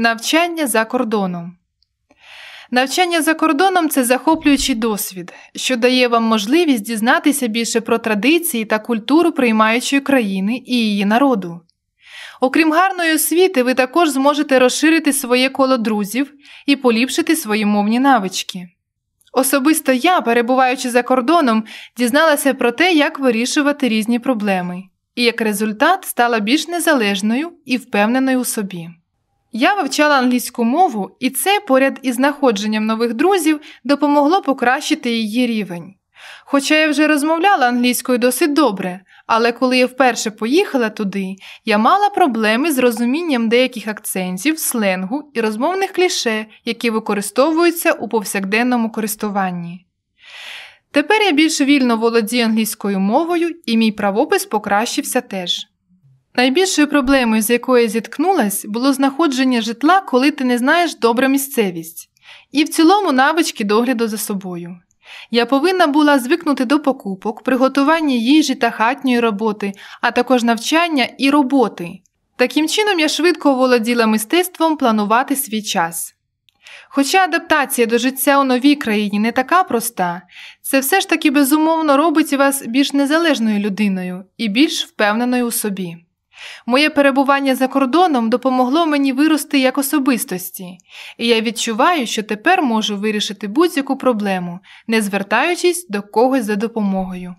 Навчання за кордоном. Навчання за кордоном це захоплюючий досвід, що дає вам можливість дізнатися більше про традиції та культуру приймаючої країни і її народу. Окрім гарної освіти, ви також зможете розширити своє коло друзів і поліпшити свої мовні навички. Особисто я, перебуваючи за кордоном, дізналася про те, як вирішувати різні проблеми, і як результат стала більш незалежною і впевненою у собі. Я вивчала англійську мову, і це поряд із знаходженням нових друзів допомогло покращити її рівень. Хоча я вже розмовляла англійською досить добре, але коли я вперше поїхала туди, я мала проблеми з розумінням деяких акцентів, сленгу і розмовних кліше, які використовуються у повсякденному користуванні. Тепер я більш вільно володію англійською мовою і мій правопис покращився теж. Найбільшою проблемою, з якою зіткнулась, було знаходження житла, коли ти не знаєш добру місцевість, і в цілому навички догляду за собою. Я повинна була звикнути до покупок, приготування їжі та хатньої роботи, а також навчання і роботи. Таким чином, я швидко володіла мистецтвом планувати свій час. Хоча адаптація до життя у новій країні не така проста, це все ж таки безумовно робить вас більш незалежною людиною і більш впевненою у собі. Моє перебування за кордоном допомогло мені вирости як особистості, і я відчуваю, що тепер можу вирішити будь-яку проблему, не звертаючись до когось за допомогою.